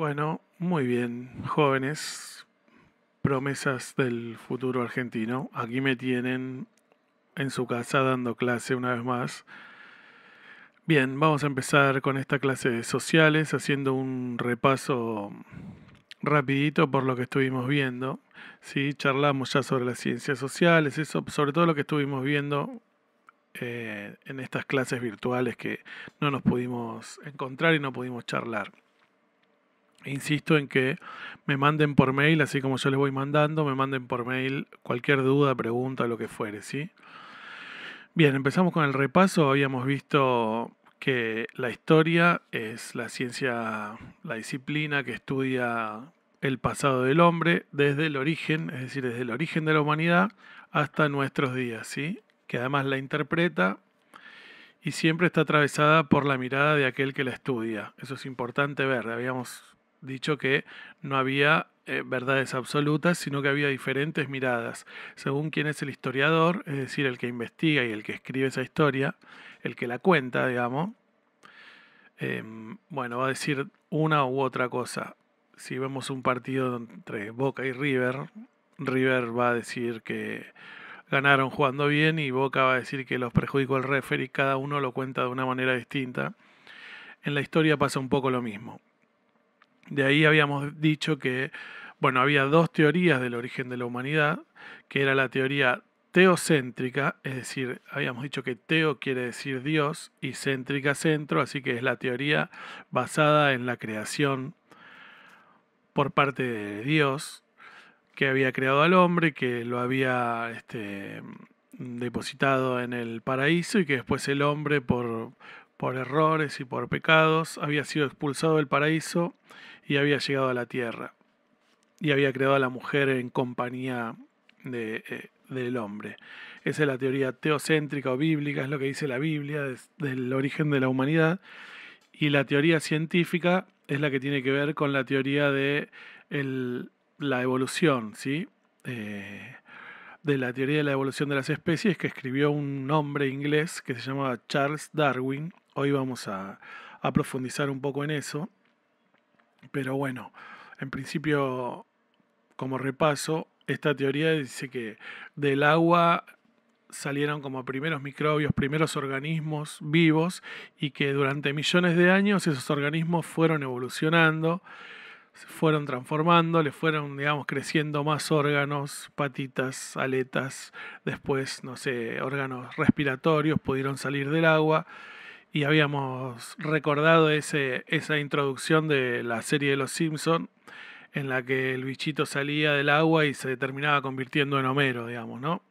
Bueno, muy bien, jóvenes, promesas del futuro argentino. Aquí me tienen en su casa dando clase una vez más. Bien, vamos a empezar con esta clase de sociales haciendo un repaso rapidito por lo que estuvimos viendo. ¿sí? Charlamos ya sobre las ciencias sociales, eso, sobre todo lo que estuvimos viendo eh, en estas clases virtuales que no nos pudimos encontrar y no pudimos charlar insisto en que me manden por mail, así como yo les voy mandando, me manden por mail cualquier duda, pregunta, lo que fuere, ¿sí? Bien, empezamos con el repaso. Habíamos visto que la historia es la ciencia, la disciplina que estudia el pasado del hombre desde el origen, es decir, desde el origen de la humanidad hasta nuestros días, ¿sí? Que además la interpreta y siempre está atravesada por la mirada de aquel que la estudia. Eso es importante ver. Habíamos dicho que no había eh, verdades absolutas, sino que había diferentes miradas. Según quién es el historiador, es decir, el que investiga y el que escribe esa historia, el que la cuenta, digamos, em, bueno, va a decir una u otra cosa. Si vemos un partido entre Boca y River, River va a decir que ganaron jugando bien y Boca va a decir que los perjudicó el referee, cada uno lo cuenta de una manera distinta. En la historia pasa un poco lo mismo. De ahí habíamos dicho que, bueno, había dos teorías del origen de la humanidad, que era la teoría teocéntrica, es decir, habíamos dicho que teo quiere decir Dios y céntrica centro, así que es la teoría basada en la creación por parte de Dios, que había creado al hombre, que lo había este, depositado en el paraíso y que después el hombre por, por errores y por pecados había sido expulsado del paraíso y había llegado a la tierra y había creado a la mujer en compañía eh, del hombre. Esa es la teoría teocéntrica o bíblica, es lo que dice la Biblia del origen de la humanidad. Y la teoría científica es la que tiene que ver con la teoría de la evolución, ¿sí? Eh, de la teoría de la evolución de las especies que escribió un hombre inglés que se llamaba Charles Darwin. Hoy vamos a, a profundizar un poco en eso. Pero bueno, en principio, como repaso, esta teoría dice que del agua salieron como primeros microbios, primeros organismos vivos y que durante millones de años esos organismos fueron evolucionando, se fueron transformando, le fueron, digamos, creciendo más órganos, patitas, aletas, después, no sé, órganos respiratorios pudieron salir del agua y habíamos recordado ese, esa introducción de la serie de Los Simpson en la que el bichito salía del agua y se terminaba convirtiendo en Homero, digamos, ¿no?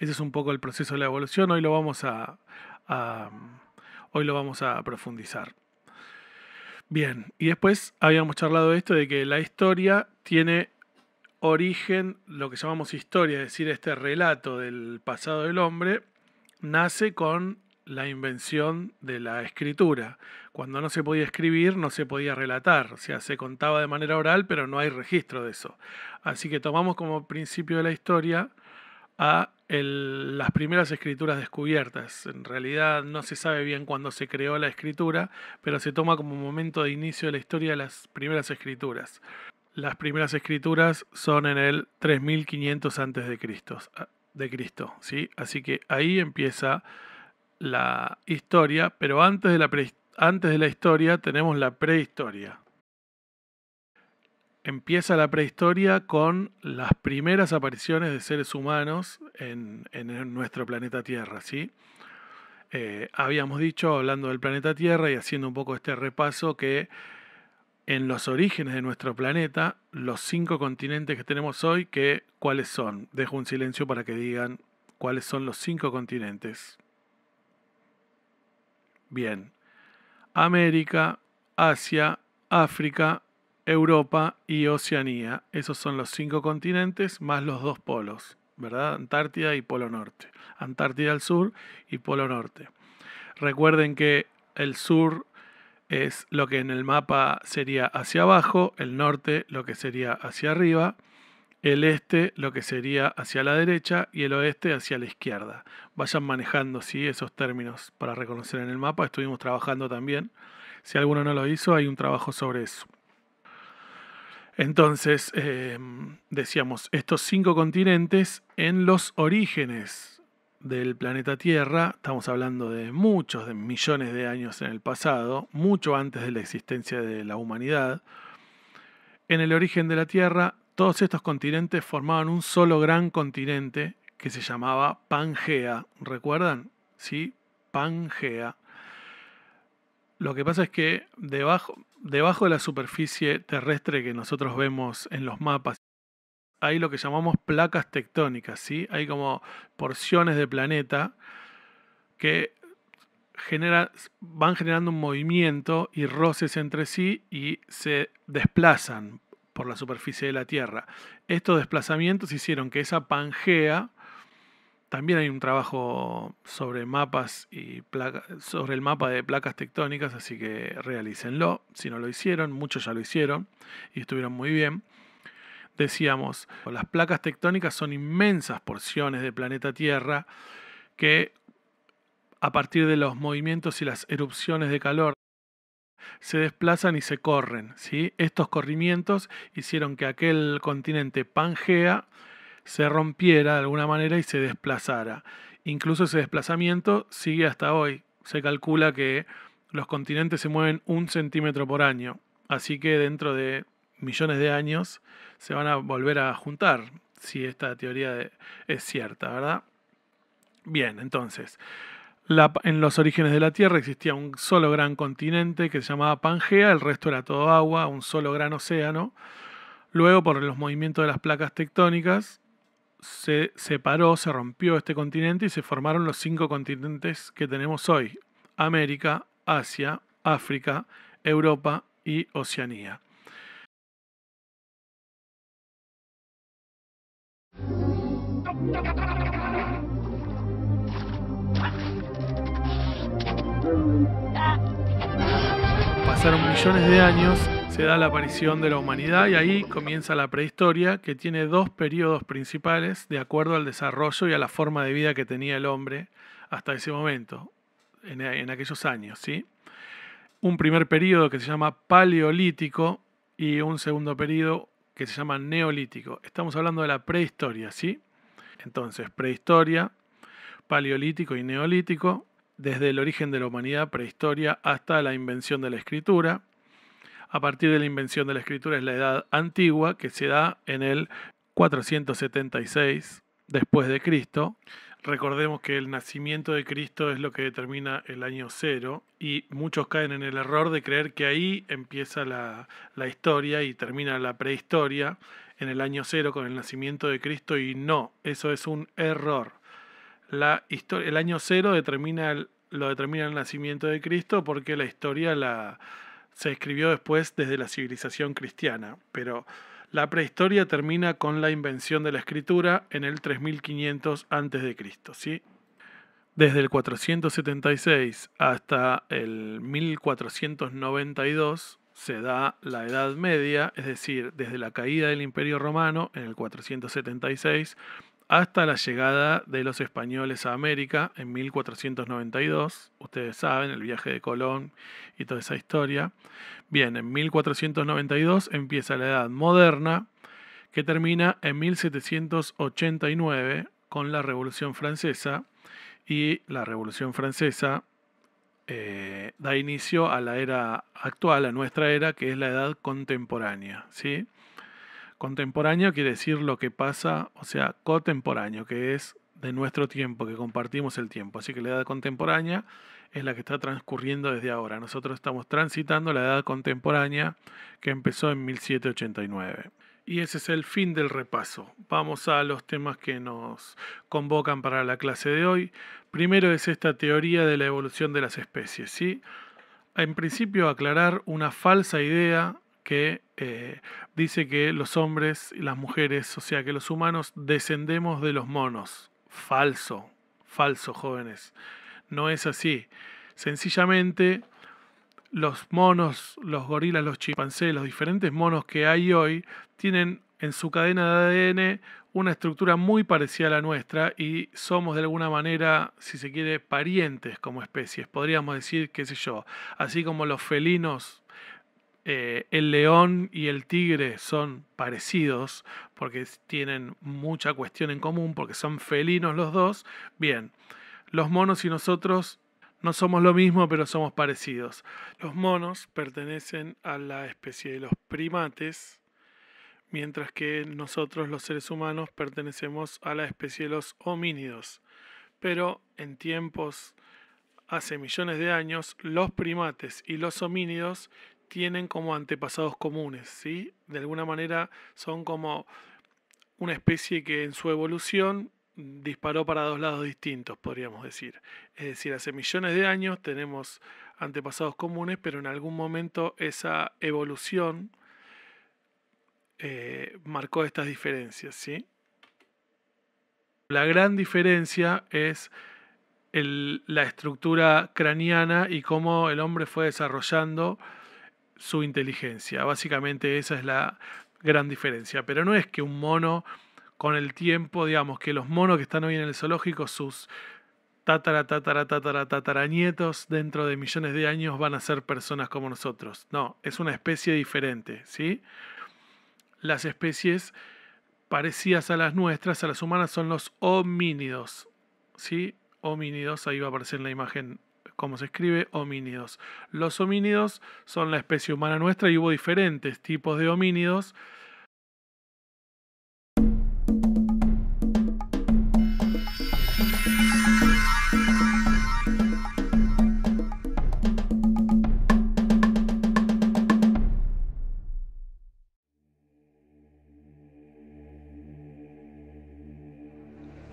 Ese es un poco el proceso de la evolución. Hoy lo vamos a hoy lo vamos a profundizar. Bien, y después habíamos charlado de esto de que la historia tiene origen, lo que llamamos historia, es decir, este relato del pasado del hombre, nace con la invención de la escritura. Cuando no se podía escribir, no se podía relatar, o sea, se contaba de manera oral, pero no hay registro de eso. Así que tomamos como principio de la historia a las primeras escrituras descubiertas. En realidad no se sabe bien cuándo se creó la escritura, pero se toma como momento de inicio de la historia de las primeras escrituras. Las primeras escrituras son en el 3500 antes de Cristo, ah, de Cristo, ¿sí? Así que ahí empieza la historia, pero antes de la, antes de la historia tenemos la prehistoria, empieza la prehistoria con las primeras apariciones de seres humanos en, nuestro planeta Tierra, ¿sí? Eh, habíamos dicho, hablando del planeta Tierra y haciendo un poco este repaso, que en los orígenes de nuestro planeta, los cinco continentes que tenemos hoy, que, ¿cuáles son? Dejo un silencio para que digan cuáles son los cinco continentes. Bien. América, Asia, África, Europa y Oceanía. Esos son los cinco continentes más los dos polos, ¿verdad? Antártida y Polo Norte. Antártida al sur y Polo Norte. Recuerden que el sur es lo que en el mapa sería hacia abajo, el norte lo que sería hacia arriba, el este lo que sería hacia la derecha y el oeste hacia la izquierda. Vayan manejando ¿sí? esos términos para reconocer en el mapa. Estuvimos trabajando también. Si alguno no lo hizo, hay un trabajo sobre eso. Entonces, em, decíamos, estos cinco continentes en los orígenes del planeta Tierra, estamos hablando de muchos, de millones de años en el pasado, mucho antes de la existencia de la humanidad, en el origen de la Tierra, todos estos continentes formaban un solo gran continente que se llamaba Pangea. ¿Recuerdan? Sí, Pangea. Lo que pasa es que debajo, debajo de la superficie terrestre que nosotros vemos en los mapas, hay lo que llamamos placas tectónicas, ¿sí? Hay como porciones de planeta que van generando un movimiento y roces entre sí y se desplazan por la superficie de la Tierra. Estos desplazamientos hicieron que esa Pangea también hay un trabajo sobre mapas y sobre el mapa de placas tectónicas, así que realícenlo. Si no lo hicieron, muchos ya lo hicieron y estuvieron muy bien. Decíamos, las placas tectónicas son inmensas porciones del planeta Tierra que a partir de los movimientos y las erupciones de calor se desplazan y se corren. ¿sí? Estos corrimientos hicieron que aquel continente Pangea se rompiera de alguna manera y se desplazara. Incluso ese desplazamiento sigue hasta hoy. Se calcula que los continentes se mueven un centímetro por año. Así que dentro de millones de años se van a volver a juntar, si esta teoría es cierta, ¿verdad? Bien, entonces, en los orígenes de la Tierra existía un solo gran continente que se llamaba Pangea, el resto era todo agua, un solo gran océano. Luego, por los movimientos de las placas tectónicas, se separó, se rompió este continente y se formaron los cinco continentes que tenemos hoy. América, Asia, África, Europa y Oceanía millones de años, se da la aparición de la humanidad y ahí comienza la prehistoria, que tiene dos periodos principales de acuerdo al desarrollo y a la forma de vida que tenía el hombre hasta ese momento, en, aquellos años. ¿sí? Un primer periodo que se llama paleolítico y un segundo periodo que se llama neolítico. Estamos hablando de la prehistoria, ¿sí? Entonces, prehistoria, paleolítico y neolítico, desde el origen de la humanidad, prehistoria, hasta la invención de la escritura. A partir de la invención de la escritura es la edad antigua que se da en el 476 después de Cristo. Recordemos que el nacimiento de Cristo es lo que determina el año cero y muchos caen en el error de creer que ahí empieza la, la historia y termina la prehistoria en el año cero con el nacimiento de Cristo y no, eso es un error la historia, el año cero determina lo determina el nacimiento de Cristo porque la historia la, se escribió después desde la civilización cristiana, pero la prehistoria termina con la invención de la escritura en el 3500 a.C. ¿sí? Desde el 476 hasta el 1492 se da la Edad Media, es decir, desde la caída del Imperio Romano en el 476 hasta la llegada de los españoles a América en 1492. Ustedes saben el viaje de Colón y toda esa historia. Bien, en 1492 empieza la Edad Moderna, que termina en 1789 con la Revolución Francesa. Y la Revolución Francesa eh, da inicio a la era actual, a nuestra era, que es la Edad Contemporánea. ¿sí? Contemporáneo quiere decir lo que pasa, o sea, contemporáneo, que es de nuestro tiempo, que compartimos el tiempo. Así que la edad contemporánea es la que está transcurriendo desde ahora. Nosotros estamos transitando la edad contemporánea que empezó en 1789. Y ese es el fin del repaso. Vamos a los temas que nos convocan para la clase de hoy. Primero es esta teoría de la evolución de las especies. ¿sí? En principio aclarar una falsa idea que eh, dice que los hombres y las mujeres, o sea, que los humanos descendemos de los monos. Falso, falso, jóvenes. No es así. Sencillamente, los monos, los gorilas, los chimpancés, los diferentes monos que hay hoy, tienen en su cadena de ADN una estructura muy parecida a la nuestra y somos de alguna manera, si se quiere, parientes como especies. Podríamos decir, qué sé yo, así como los felinos eh, el león y el tigre son parecidos porque tienen mucha cuestión en común, porque son felinos los dos, bien, los monos y nosotros no somos lo mismo, pero somos parecidos. Los monos pertenecen a la especie de los primates, mientras que nosotros los seres humanos pertenecemos a la especie de los homínidos. Pero en tiempos hace millones de años, los primates y los homínidos tienen como antepasados comunes, ¿sí? De alguna manera son como una especie que en su evolución disparó para dos lados distintos, podríamos decir. Es decir, hace millones de años tenemos antepasados comunes, pero en algún momento esa evolución eh, marcó estas diferencias, ¿sí? La gran diferencia es la estructura craniana y cómo el hombre fue desarrollando su inteligencia. Básicamente esa es la gran diferencia. Pero no es que un mono con el tiempo, digamos, que los monos que están hoy en el zoológico, sus tatara, tatara, tatara, tatara nietos dentro de millones de años van a ser personas como nosotros. No, es una especie diferente, ¿sí? Las especies parecidas a las nuestras, a las humanas, son los homínidos, ¿sí? Homínidos, ahí va a aparecer en la imagen como se escribe, homínidos. Los homínidos son la especie humana nuestra y hubo diferentes tipos de homínidos.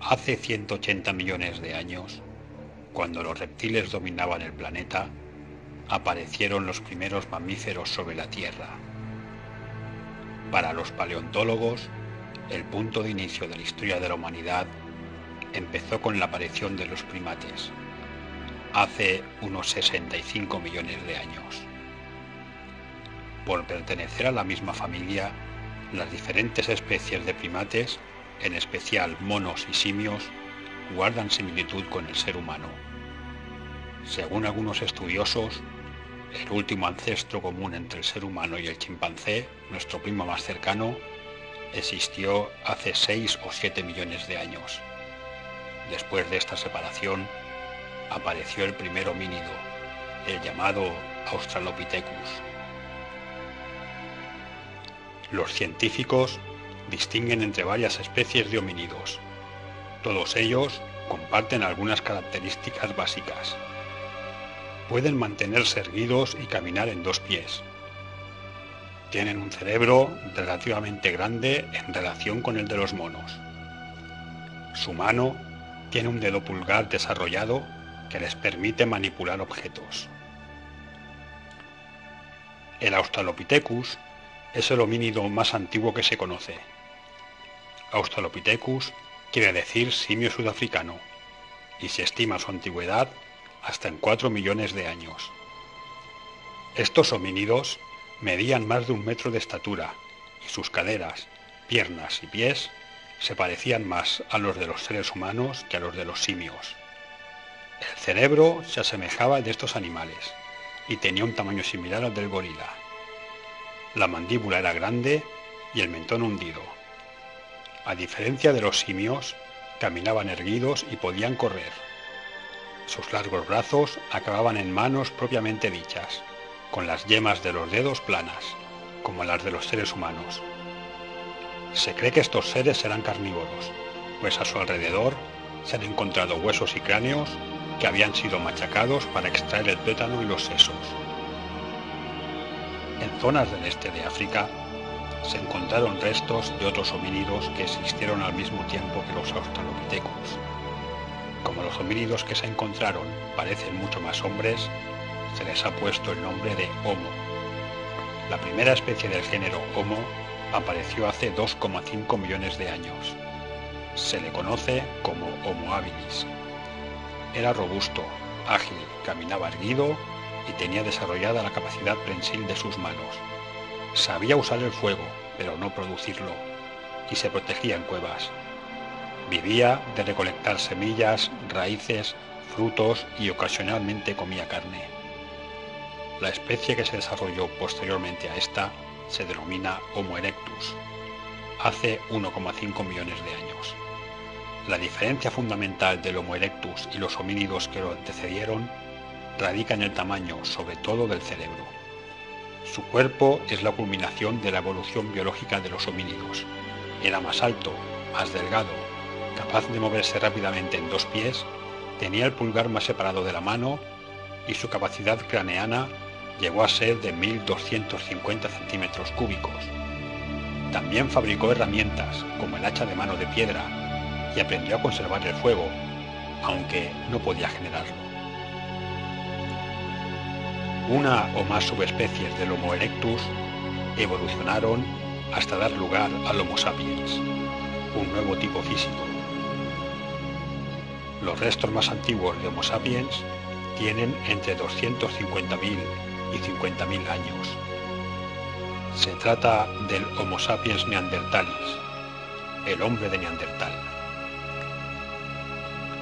hace 180 millones de años, cuando los reptiles dominaban el planeta, aparecieron los primeros mamíferos sobre la Tierra. Para los paleontólogos, el punto de inicio de la historia de la humanidad empezó con la aparición de los primates, hace unos 65 millones de años. Por pertenecer a la misma familia, las diferentes especies de primates, en especial monos y simios, guardan similitud con el ser humano. Según algunos estudiosos, el último ancestro común entre el ser humano y el chimpancé, nuestro primo más cercano, existió hace 6 o 7 millones de años. Después de esta separación, apareció el primer homínido, el llamado Australopithecus. Los científicos distinguen entre varias especies de homínidos todos ellos comparten algunas características básicas. Pueden mantenerse erguidos y caminar en dos pies. Tienen un cerebro relativamente grande en relación con el de los monos. Su mano tiene un dedo pulgar desarrollado que les permite manipular objetos. El Australopithecus es el homínido más antiguo que se conoce. Australopithecus quiere decir simio sudafricano, y se estima su antigüedad hasta en 4 millones de años. Estos homínidos medían más de un metro de estatura y sus caderas, piernas y pies se parecían más a los de los seres humanos que a los de los simios. El cerebro se asemejaba al de estos animales y tenía un tamaño similar al del gorila. La mandíbula era grande y el mentón hundido, a diferencia de los simios, caminaban erguidos y podían correr. Sus largos brazos acababan en manos propiamente dichas, con las yemas de los dedos planas, como las de los seres humanos. Se cree que estos seres eran carnívoros, pues a su alrededor se han encontrado huesos y cráneos que habían sido machacados para extraer el pétano y los sesos. En zonas del este de África se encontraron restos de otros homínidos que existieron al mismo tiempo que los australopithecus. Como los homínidos que se encontraron parecen mucho más hombres, se les ha puesto el nombre de Homo. La primera especie del género Homo apareció hace 2,5 millones de años. Se le conoce como Homo habilis. Era robusto, ágil, caminaba erguido y tenía desarrollada la capacidad prensil de sus manos, Sabía usar el fuego, pero no producirlo, y se protegía en cuevas. Vivía de recolectar semillas, raíces, frutos y ocasionalmente comía carne. La especie que se desarrolló posteriormente a esta se denomina Homo erectus, hace 1,5 millones de años. La diferencia fundamental del Homo erectus y los homínidos que lo antecedieron radica en el tamaño, sobre todo del cerebro. Su cuerpo es la culminación de la evolución biológica de los homínidos. Era más alto, más delgado, capaz de moverse rápidamente en dos pies, tenía el pulgar más separado de la mano y su capacidad craneana llegó a ser de 1.250 centímetros cúbicos. También fabricó herramientas como el hacha de mano de piedra y aprendió a conservar el fuego, aunque no podía generarlo una o más subespecies del Homo erectus evolucionaron hasta dar lugar al Homo sapiens, un nuevo tipo físico. Los restos más antiguos de Homo sapiens tienen entre 250.000 y 50.000 años. Se trata del Homo sapiens neandertalis, el hombre de Neandertal.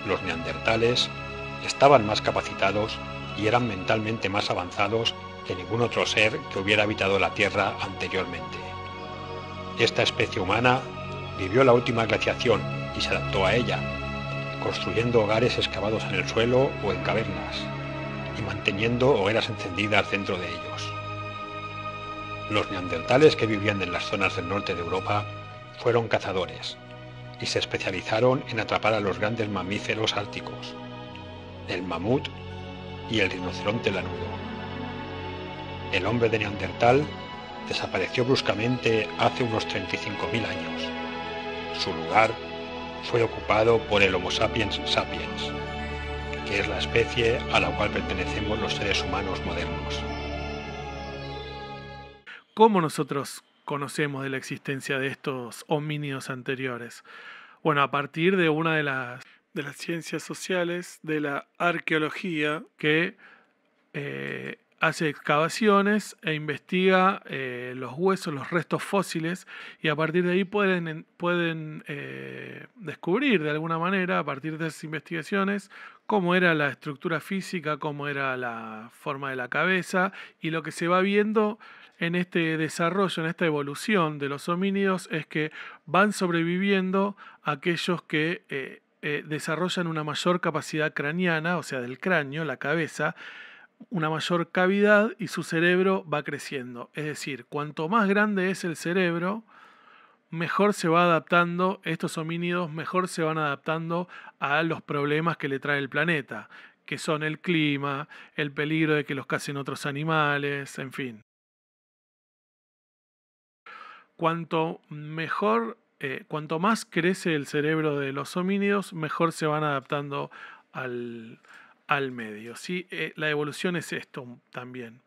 Los neandertales estaban más capacitados eran mentalmente más avanzados que ningún otro ser que hubiera habitado la Tierra anteriormente. Esta especie humana vivió la última glaciación y se adaptó a ella, construyendo hogares excavados en el suelo o en cavernas y manteniendo hogueras encendidas dentro de ellos. Los neandertales que vivían en las zonas del norte de Europa fueron cazadores y se especializaron en atrapar a los grandes mamíferos árticos, el mamut y el rinoceronte lanudo. El hombre de Neandertal desapareció bruscamente hace unos 35.000 años. Su lugar fue ocupado por el Homo sapiens sapiens, que es la especie a la cual pertenecemos los seres humanos modernos. ¿Cómo nosotros conocemos de la existencia de estos homínidos anteriores? Bueno, a partir de una de las de las ciencias sociales, de la arqueología, que eh, hace excavaciones e investiga eh, los huesos, los restos fósiles, y a partir de ahí pueden, pueden eh, descubrir de alguna manera, a partir de esas investigaciones, cómo era la estructura física, cómo era la forma de la cabeza, y lo que se va viendo en este desarrollo, en esta evolución de los homínidos, es que van sobreviviendo aquellos que eh, desarrollan una mayor capacidad craneana, o sea, del cráneo, la cabeza, una mayor cavidad y su cerebro va creciendo. Es decir, cuanto más grande es el cerebro, mejor se va adaptando, estos homínidos mejor se van adaptando a los problemas que le trae el planeta, que son el clima, el peligro de que los casen otros animales, en fin. Cuanto mejor eh, cuanto más crece el cerebro de los homínidos, mejor se van adaptando al, medio. Eh, la evolución es esto también.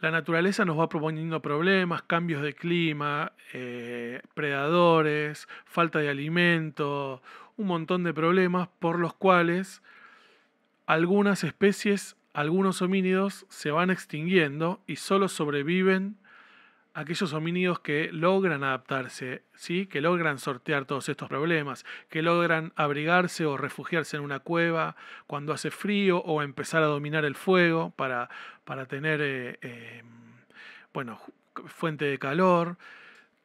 La naturaleza nos va proponiendo problemas, cambios de clima, eh, predadores, falta de alimento, un montón de problemas por los cuales algunas especies algunos homínidos se van extinguiendo y solo sobreviven aquellos homínidos que logran adaptarse, ¿sí? que logran sortear todos estos problemas, que logran abrigarse o refugiarse en una cueva cuando hace frío o empezar a dominar el fuego para, para tener eh, em, bueno, fuente de calor,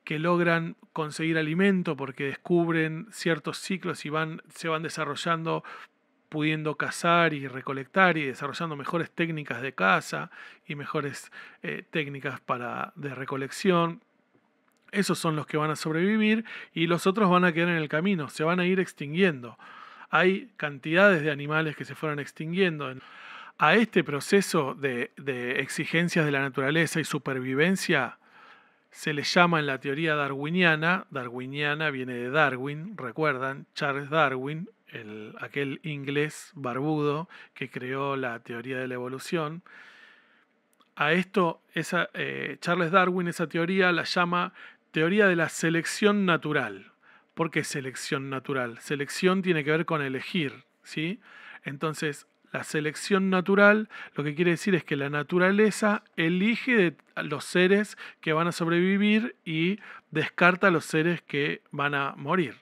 que logran conseguir alimento porque descubren ciertos ciclos y van, se van desarrollando pudiendo cazar y recolectar y desarrollando mejores técnicas de caza y mejores eh, técnicas para, de recolección. Esos son los que van a sobrevivir y los otros van a quedar en el camino, se van a ir extinguiendo. Hay cantidades de animales que se fueron extinguiendo. A este proceso de, de exigencias de la naturaleza y supervivencia se le llama en la teoría darwiniana, darwiniana viene de Darwin, recuerdan, Charles Darwin, aquel inglés barbudo que creó la teoría de la evolución. A esto, esa, eh, Charles Darwin, esa teoría la llama teoría de la selección natural. ¿Por qué selección natural? Selección tiene que ver con elegir, ¿sí? Entonces, la selección natural lo que quiere decir es que la naturaleza elige de los seres que van a sobrevivir y descarta los seres que van a morir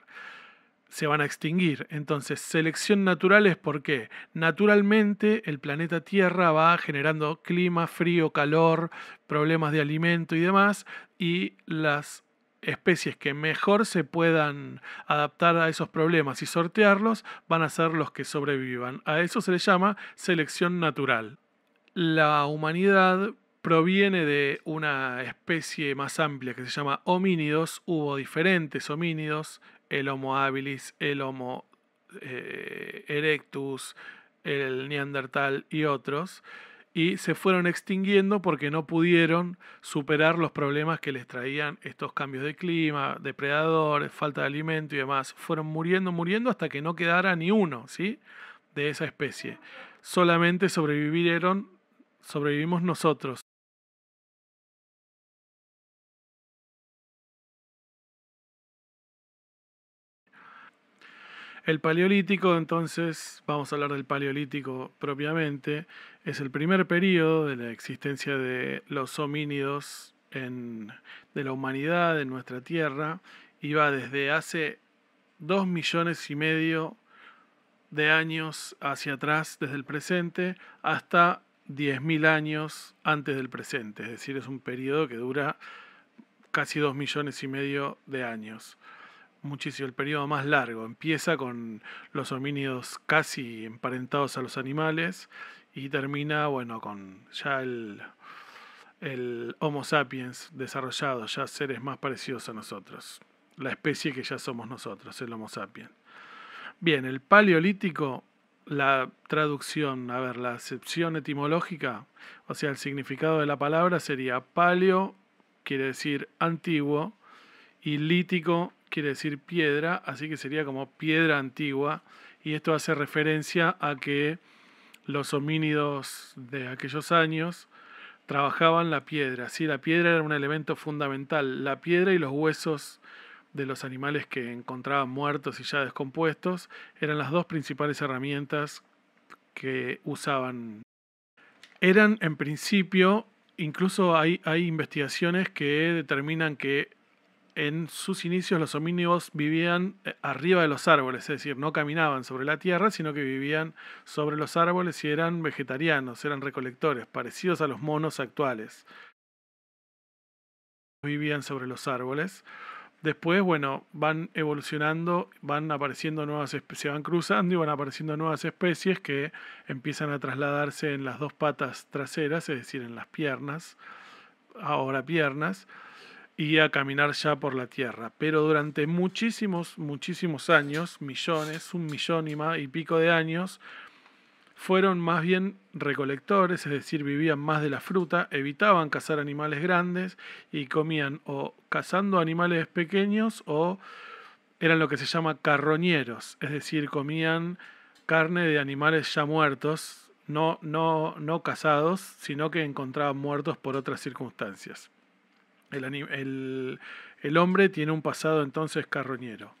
se van a extinguir. Entonces, selección natural es porque naturalmente el planeta Tierra va generando clima, frío, calor, problemas de alimento y demás, y las especies que mejor se puedan adaptar a esos problemas y sortearlos van a ser los que sobrevivan. A eso se le llama selección natural. La humanidad proviene de una especie más amplia que se llama homínidos. Hubo diferentes homínidos el Homo habilis, el Homo eh, erectus, el Neandertal y otros, y se fueron extinguiendo porque no pudieron superar los problemas que les traían estos cambios de clima, depredadores, falta de alimento y demás. Fueron muriendo, muriendo hasta que no quedara ni uno, ¿sí? De esa especie. Solamente sobrevivieron, sobrevivimos nosotros, El paleolítico, entonces, vamos a hablar del paleolítico propiamente, es el primer periodo de la existencia de los homínidos en, de la humanidad en nuestra Tierra y va desde hace dos millones y medio de años hacia atrás desde el presente hasta mil años antes del presente, es decir, es un periodo que dura casi dos millones y medio de años muchísimo, el periodo más largo. Empieza con los homínidos casi emparentados a los animales y termina, bueno, con ya el, el Homo sapiens desarrollado, ya seres más parecidos a nosotros, la especie que ya somos nosotros, el Homo sapiens. Bien, el paleolítico, la traducción, a ver, la acepción etimológica, o sea, el significado de la palabra sería paleo, quiere decir antiguo, y lítico quiere decir piedra, así que sería como piedra antigua. Y esto hace referencia a que los homínidos de aquellos años trabajaban la piedra. La piedra era un elemento fundamental. La piedra y los huesos de los animales que encontraban muertos y ya descompuestos eran las dos principales herramientas que usaban. Eran en principio, incluso hay, hay investigaciones que determinan que en sus inicios los homínidos vivían eh, arriba de los árboles, es decir, no caminaban sobre la tierra, sino que vivían sobre los árboles y eran vegetarianos, eran recolectores, parecidos a los monos actuales. Vivían sobre los árboles. Después, bueno, van evolucionando, van apareciendo nuevas especies, van cruzando y van apareciendo nuevas especies que empiezan a trasladarse en las dos patas traseras, es decir, en las piernas, ahora piernas y a caminar ya por la Tierra. Pero durante muchísimos, muchísimos años, millones, un millón y, y pico de años, fueron más bien recolectores, es decir, vivían más de la fruta, evitaban cazar animales grandes y comían o cazando animales pequeños o eran lo que se llama carroñeros, es decir, comían carne de animales ya muertos, no, no, no cazados, sino que encontraban muertos por otras circunstancias. El, hombre tiene un pasado entonces carroñero.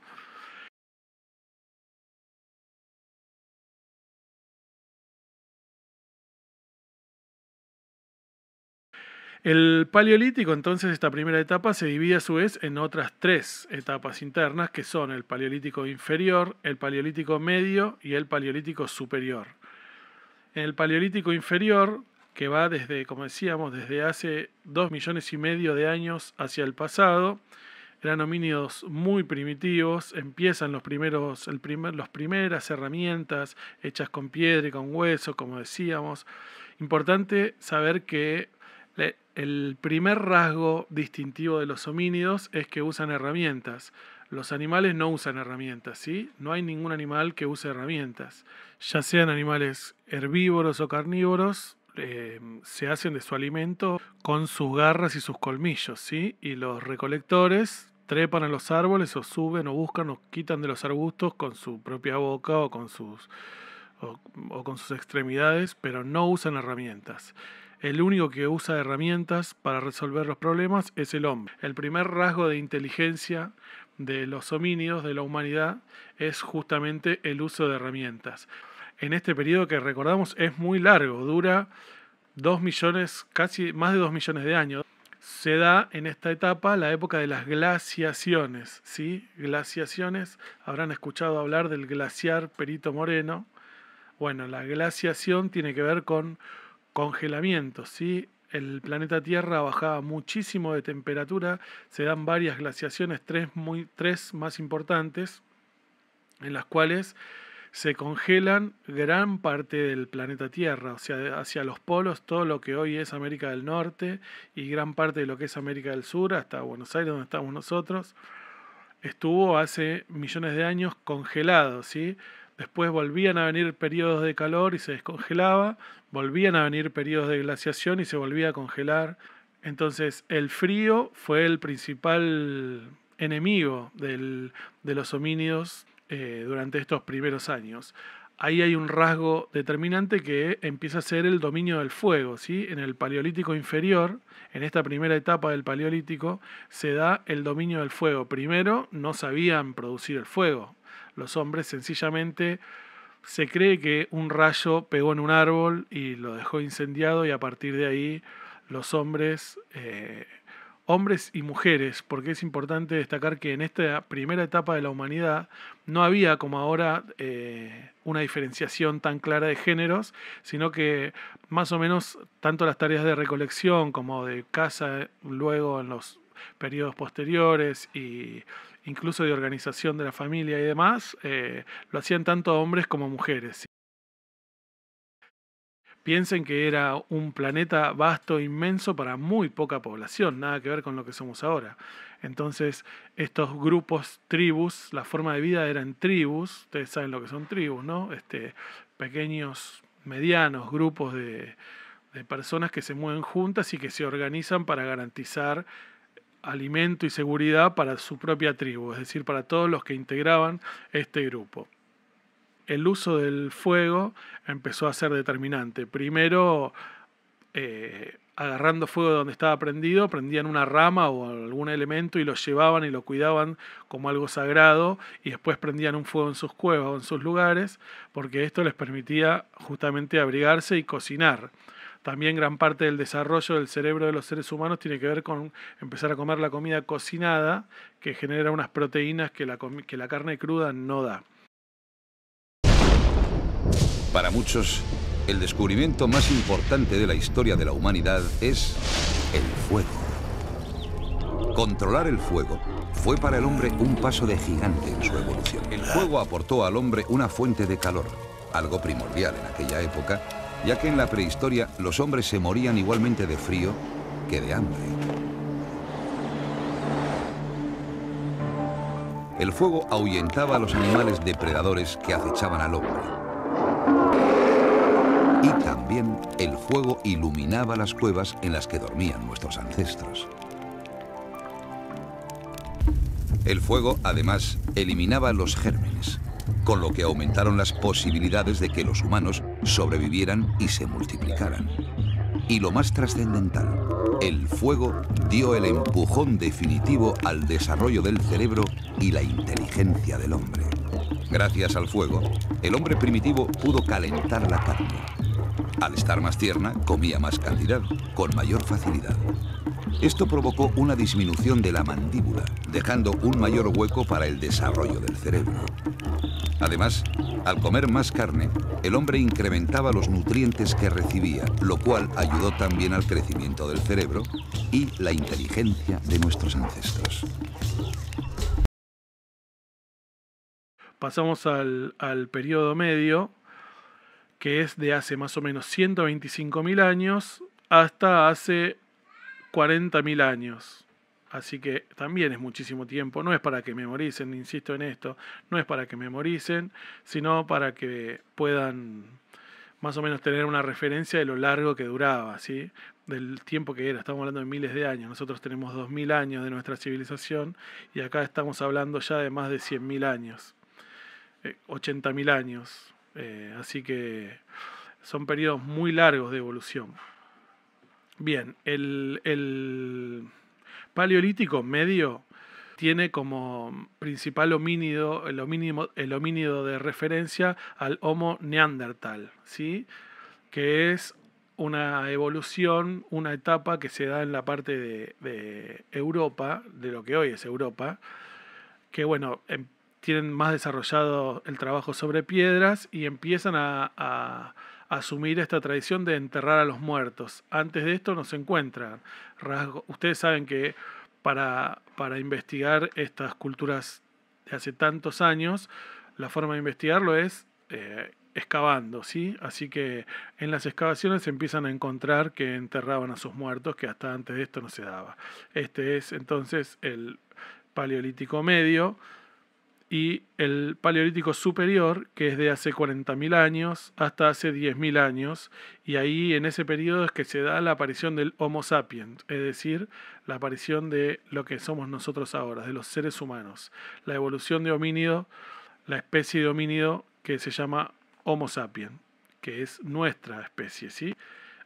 El paleolítico, entonces, esta primera etapa se divide a su vez en otras tres etapas internas, que son el paleolítico inferior, el paleolítico medio y el paleolítico superior. En el paleolítico inferior que va desde, como decíamos, desde hace dos millones y medio de años hacia el pasado. Eran homínidos muy primitivos, empiezan los primeros, las primeras herramientas hechas con piedra y con hueso, como decíamos. Importante saber que el primer rasgo distintivo de los homínidos es que usan herramientas. Los animales no usan herramientas, ¿sí? No hay ningún animal que use herramientas. Ya sean animales herbívoros o carnívoros, Em, se hacen de su alimento con sus garras y sus colmillos, ¿sí? Y los recolectores trepan a los árboles o suben o buscan o quitan de los arbustos con su propia boca o con sus, o con sus extremidades, pero no usan herramientas. El único que usa herramientas para resolver los problemas es el hombre. El primer rasgo de inteligencia de los homínidos, de la humanidad, es justamente el uso de herramientas en este periodo que recordamos es muy largo, dura dos millones, casi más de dos millones de años. Se da en esta etapa la época de las glaciaciones, ¿sí? Glaciaciones, habrán escuchado hablar del glaciar Perito Moreno. Bueno, la glaciación tiene que ver con congelamiento, ¿sí? el planeta Tierra bajaba muchísimo de temperatura, se dan varias glaciaciones, tres, muy, tres más importantes, en las cuales se congelan gran parte del planeta Tierra, o sea, hacia los polos, todo lo que hoy es América del Norte y gran parte de lo que es América del Sur, hasta Buenos Aires, donde estamos nosotros, estuvo hace millones de años congelado, ¿sí? Después volvían a venir periodos de calor y se descongelaba, volvían a venir periodos de glaciación y se volvía a congelar. Entonces, el frío fue el principal enemigo de los homínidos eh, durante estos primeros años. Ahí hay un rasgo determinante que empieza a ser el dominio del fuego. ¿sí? En el Paleolítico inferior, en esta primera etapa del Paleolítico, se da el dominio del fuego. Primero, no sabían producir el fuego. Los hombres sencillamente se cree que un rayo pegó en un árbol y lo dejó incendiado y a partir de ahí los hombres eh, hombres y mujeres, porque es importante destacar que en esta primera etapa de la humanidad no había como ahora eh, una diferenciación tan clara de géneros, sino que más o menos tanto las tareas de recolección como de caza luego en los periodos posteriores y incluso de organización de la familia y demás, eh, lo hacían tanto hombres como mujeres. Piensen que era un planeta vasto, inmenso, para muy poca población, nada que ver con lo que somos ahora. Entonces, estos grupos, tribus, la forma de vida eran tribus, ustedes saben lo que son tribus, ¿no? Este, pequeños, medianos grupos de personas que se mueven juntas y que se organizan para garantizar alimento y seguridad para su propia tribu, es decir, para todos los que integraban este grupo el uso del fuego empezó a ser determinante. Primero, eh, agarrando fuego donde estaba prendido, prendían una rama o algún elemento y lo llevaban y lo cuidaban como algo sagrado y después prendían un fuego en sus cuevas o en sus lugares, porque esto les permitía justamente abrigarse y cocinar. También gran parte del desarrollo del cerebro de los seres humanos tiene que ver con empezar a comer la comida cocinada, que genera unas proteínas que la carne cruda no da. Para muchos, el descubrimiento más importante de la historia de la humanidad es el fuego. Controlar el fuego fue para el hombre un paso de gigante en su evolución. El fuego aportó al hombre una fuente de calor, algo primordial en aquella época, ya que en la prehistoria los hombres se morían igualmente de frío que de hambre. El fuego ahuyentaba a los animales depredadores que acechaban al hombre. Y también el fuego iluminaba las cuevas en las que dormían nuestros ancestros. El fuego, además, eliminaba los gérmenes, con lo que aumentaron las posibilidades de que los humanos sobrevivieran y se multiplicaran. Y lo más trascendental, el fuego dio el empujón definitivo al desarrollo del cerebro y la inteligencia del hombre. Gracias al fuego, el hombre primitivo pudo calentar la carne, al estar más tierna, comía más cantidad, con mayor facilidad. Esto provocó una disminución de la mandíbula, dejando un mayor hueco para el desarrollo del cerebro. Además, al comer más carne, el hombre incrementaba los nutrientes que recibía, lo cual ayudó también al crecimiento del cerebro y la inteligencia de nuestros ancestros. Pasamos al, periodo medio, que es de hace más o menos 125.000 años hasta hace 40.000 años. Así que también es muchísimo tiempo. No es para que memoricen, insisto en esto, no es para que memoricen, sino para que puedan más o menos tener una referencia de lo largo que duraba, ¿sí? del tiempo que era. Estamos hablando de miles de años. Nosotros tenemos 2.000 años de nuestra civilización y acá estamos hablando ya de más de 100.000 años, 80.000 eh, años. Eh, así que son periodos muy largos de evolución. Bien, el, paleolítico medio tiene como principal homínido, el homínido, de referencia al Homo neandertal, ¿sí? que es una evolución, una etapa que se da en la parte de, Europa, de lo que hoy es Europa, que bueno, en, em, tienen más desarrollado el trabajo sobre piedras y empiezan a, asumir esta tradición de enterrar a los muertos. Antes de esto no se encuentran Ustedes saben que para, para investigar estas culturas de hace tantos años, la forma de investigarlo es eh, excavando, ¿sí? Así que en las excavaciones se empiezan a encontrar que enterraban a sus muertos, que hasta antes de esto no se daba. Este es entonces el paleolítico medio y el Paleolítico Superior, que es de hace 40.000 años hasta hace 10.000 años, y ahí en ese periodo es que se da la aparición del Homo sapiens, es decir, la aparición de lo que somos nosotros ahora, de los seres humanos, la evolución de homínido, la especie de homínido que se llama Homo sapiens, que es nuestra especie, ¿sí?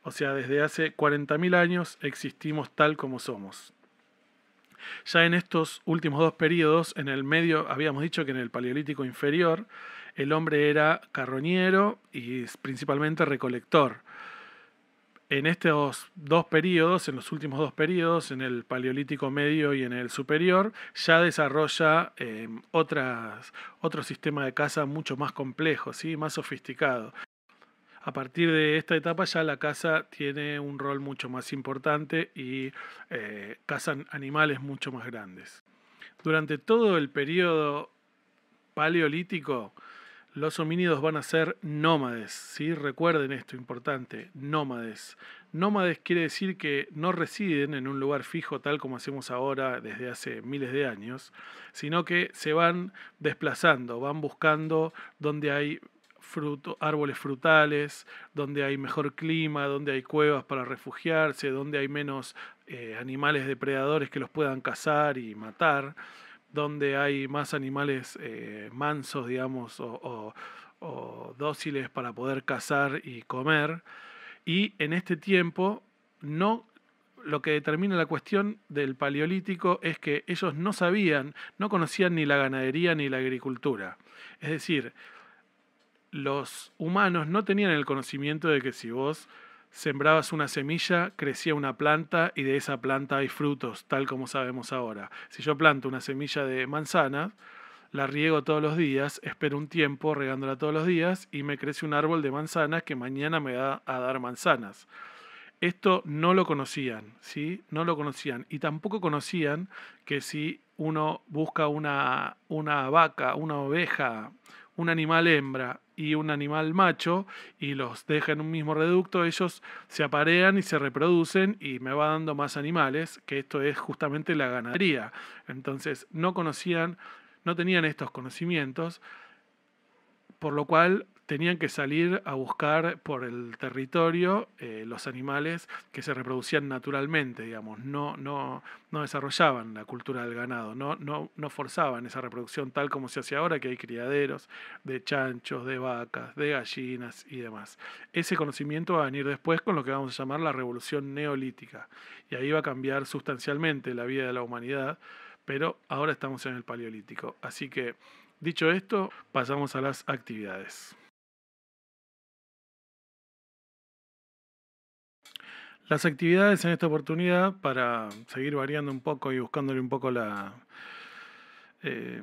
O sea, desde hace 40.000 años existimos tal como somos. Ya en estos últimos dos periodos, en el medio, habíamos dicho que en el Paleolítico inferior, el hombre era carroñero y principalmente recolector. En estos dos periodos, en los últimos dos periodos, en el Paleolítico medio y en el superior, ya desarrolla eh, otro sistema de caza mucho más complejo, ¿sí? más sofisticado a partir de esta etapa ya la caza tiene un rol mucho más importante y eh, cazan animales mucho más grandes. Durante todo el periodo paleolítico, los homínidos van a ser nómades, ¿sí? recuerden esto importante, nómades. Nómades quiere decir que no residen en un lugar fijo tal como hacemos ahora desde hace miles de años, sino que se van desplazando, van buscando donde hay fruto, árboles frutales, donde hay mejor clima, donde hay cuevas para refugiarse, donde hay menos eh, animales depredadores que los puedan cazar y matar, donde hay más animales eh, mansos, digamos, o, dóciles para poder cazar y comer. Y en este tiempo, no lo que determina la cuestión del paleolítico es que ellos no sabían, no conocían ni la ganadería ni la agricultura. Es decir, los humanos no tenían el conocimiento de que si vos sembrabas una semilla, crecía una planta y de esa planta hay frutos, tal como sabemos ahora. Si yo planto una semilla de manzana, la riego todos los días, espero un tiempo regándola todos los días y me crece un árbol de manzanas que mañana me va a dar manzanas. Esto no lo conocían, ¿sí? No lo conocían. Y tampoco conocían que si uno busca una, una vaca, una oveja, un animal hembra y un animal macho y los deja en un mismo reducto, ellos se aparean y se reproducen y me va dando más animales, que esto es justamente la ganadería. Entonces no conocían, no tenían estos conocimientos, por lo cual tenían que salir a buscar por el territorio eh, los animales que se reproducían naturalmente, digamos, no, no, no desarrollaban la cultura del ganado, no, no, no forzaban esa reproducción tal como se hace ahora, que hay criaderos de chanchos, de vacas, de gallinas y demás. Ese conocimiento va a venir después con lo que vamos a llamar la revolución neolítica, y ahí va a cambiar sustancialmente la vida de la humanidad, pero ahora estamos en el paleolítico, así que... Dicho esto, pasamos a las actividades. Las actividades en esta oportunidad, para seguir variando un poco y buscándole un poco la... Eh,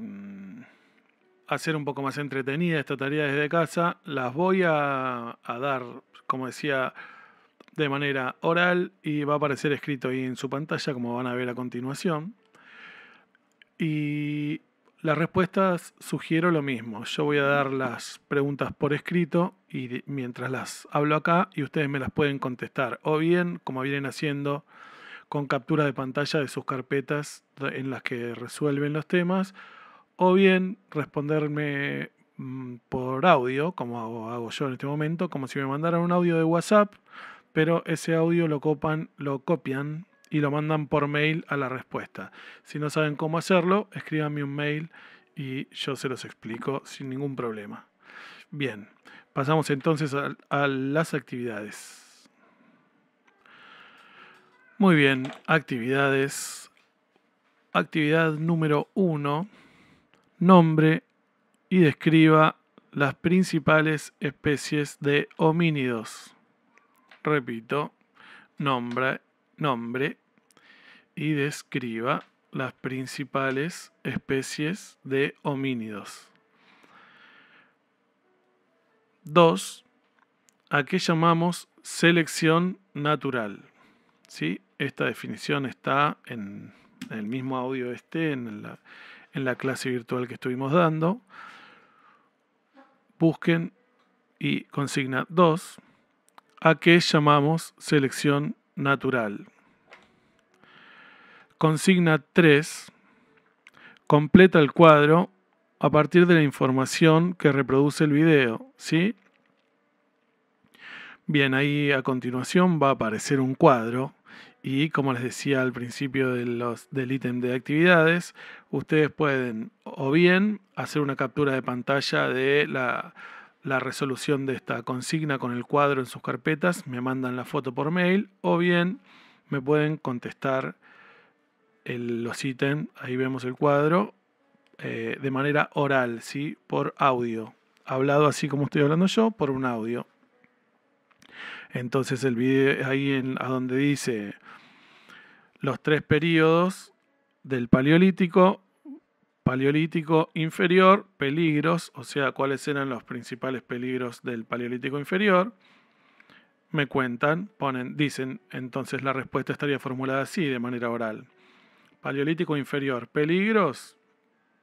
hacer un poco más entretenida esta tarea desde casa, las voy a, a dar, como decía, de manera oral y va a aparecer escrito ahí en su pantalla, como van a ver a continuación. Y las respuestas sugiero lo mismo. Yo voy a dar las preguntas por escrito y mientras las hablo acá y ustedes me las pueden contestar. O bien, como vienen haciendo, con captura de pantalla de sus carpetas en las que resuelven los temas. O bien responderme mm, por audio, como hago, hago yo en este momento, como si me mandaran un audio de WhatsApp, pero ese audio lo copan, lo copian y lo mandan por mail a la respuesta. Si no saben cómo hacerlo, escríbanme un mail y yo se los explico sin ningún problema. Bien, pasamos entonces a, las actividades. Muy bien, actividades. Actividad número uno, nombre y describa las principales especies de homínidos. Repito, nombre nombre y describa las principales especies de homínidos. 2. ¿A qué llamamos selección natural? ¿Sí? Esta definición está en, el mismo audio este, en la, clase virtual que estuvimos dando. Busquen y consigna 2. ¿A qué llamamos selección natural. Consigna 3. Completa el cuadro a partir de la información que reproduce el video, ¿sí? Bien, ahí a continuación va a aparecer un cuadro y como les decía al principio del ítem de actividades, ustedes pueden o bien hacer una captura de pantalla de la la resolución de esta consigna con el cuadro en sus carpetas, me mandan la foto por mail o bien me pueden contestar los ítems, ahí vemos el cuadro, eh, de manera oral, ¿sí? por audio, hablado así como estoy hablando yo, por un audio. Entonces el video ahí en, a donde dice los tres periodos del Paleolítico, Paleolítico inferior, peligros, o sea, cuáles eran los principales peligros del Paleolítico inferior. Me cuentan, ponen, dicen, entonces la respuesta estaría formulada así, de manera oral. Paleolítico inferior, peligros,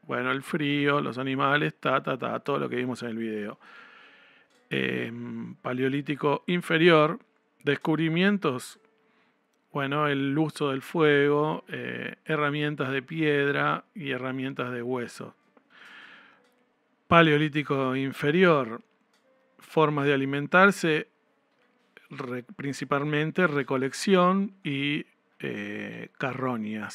bueno, el frío, los animales, ta, ta, ta, todo lo que vimos en el video. Em, paleolítico inferior, descubrimientos bueno, el uso del fuego, eh, herramientas de piedra y herramientas de hueso. Paleolítico inferior, formas de alimentarse, principalmente recolección y eh, carroña,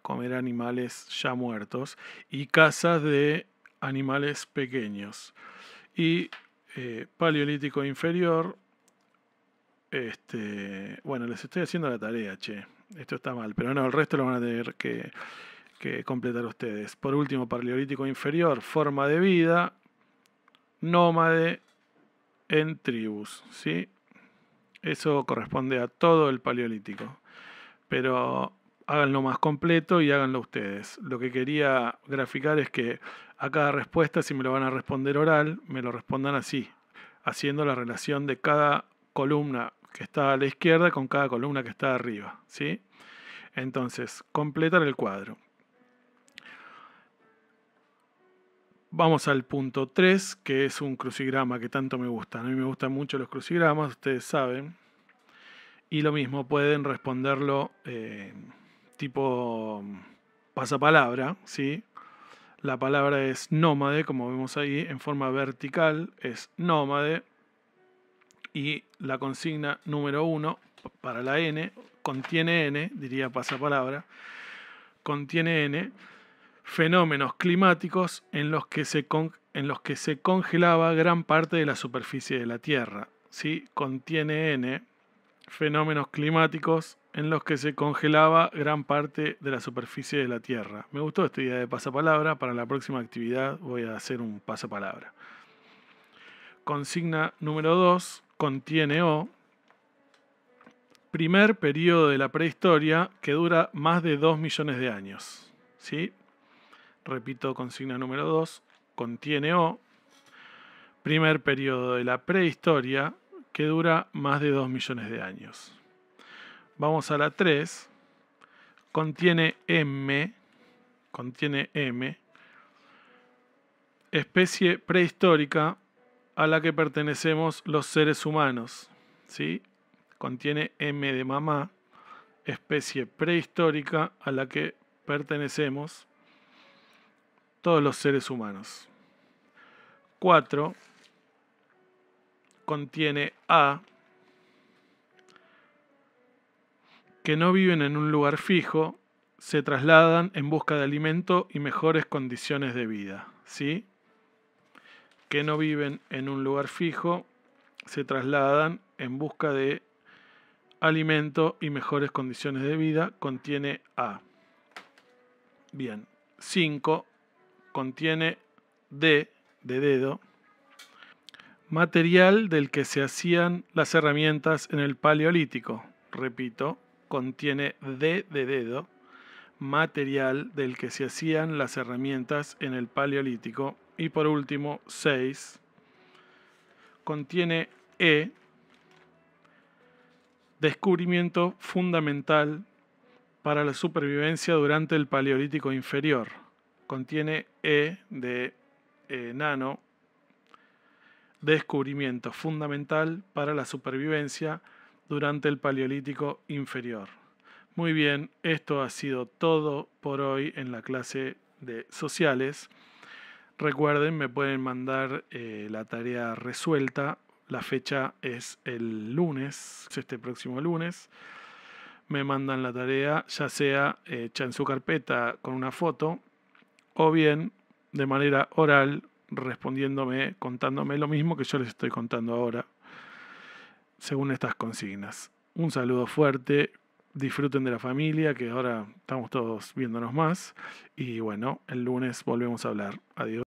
comer animales ya muertos y casas de animales pequeños. Y eh, paleolítico inferior, este, bueno, les estoy haciendo la tarea, che. Esto está mal, pero no, el resto lo van a tener que, completar ustedes. Por último, Paleolítico inferior, forma de vida, nómade en tribus, ¿sí? Eso corresponde a todo el Paleolítico. Pero háganlo más completo y háganlo ustedes. Lo que quería graficar es que a cada respuesta, si me lo van a responder oral, me lo respondan así, haciendo la relación de cada columna que está a la izquierda con cada columna que está arriba. ¿sí? Entonces, completar el cuadro. Vamos al punto 3, que es un crucigrama que tanto me gusta. A mí me gustan mucho los crucigramas, ustedes saben. Y lo mismo, pueden responderlo eh, tipo pasapalabra, ¿sí? La palabra es nómade, como vemos ahí, en forma vertical es nómade y la consigna número 1 para la N, contiene N, diría pasapalabra, contiene N, fenómenos climáticos en los que se, en los que se congelaba gran parte de la superficie de la Tierra. ¿sí? Contiene N, fenómenos climáticos en los que se congelaba gran parte de la superficie de la Tierra. Me gustó esta idea de pasapalabra, para la próxima actividad voy a hacer un pasapalabra. Consigna número 2, contiene O, primer periodo de la prehistoria que dura más de 2 millones de años. ¿sí? Repito, consigna número 2, contiene O, primer periodo de la prehistoria que dura más de 2 millones de años. Vamos a la 3, contiene M, contiene M, especie prehistórica a la que pertenecemos los seres humanos. ¿sí? Contiene M de mamá, especie prehistórica a la que pertenecemos todos los seres humanos. 4 contiene A que no viven en un lugar fijo, se trasladan en busca de alimento y mejores condiciones de vida, ¿sí? que no viven en un lugar fijo se trasladan en busca de alimento y mejores condiciones de vida. Contiene A. Bien. 5. Contiene D de dedo. Material del que se hacían las herramientas en el Paleolítico. Repito, contiene D de dedo. Material del que se hacían las herramientas en el Paleolítico y por último, 6 contiene E, descubrimiento fundamental para la supervivencia durante el Paleolítico inferior. Contiene E de eh, nano, descubrimiento fundamental para la supervivencia durante el Paleolítico inferior. Muy bien, esto ha sido todo por hoy en la clase de sociales. Recuerden, me pueden mandar eh, la tarea resuelta. La fecha es el lunes, este próximo lunes. Me mandan la tarea, ya sea hecha eh, en su carpeta con una foto, o bien de manera oral, respondiéndome, contándome lo mismo que yo les estoy contando ahora, según estas consignas. Un saludo fuerte, disfruten de la familia, que ahora estamos todos viéndonos más. Y bueno, el lunes volvemos a hablar. Adiós.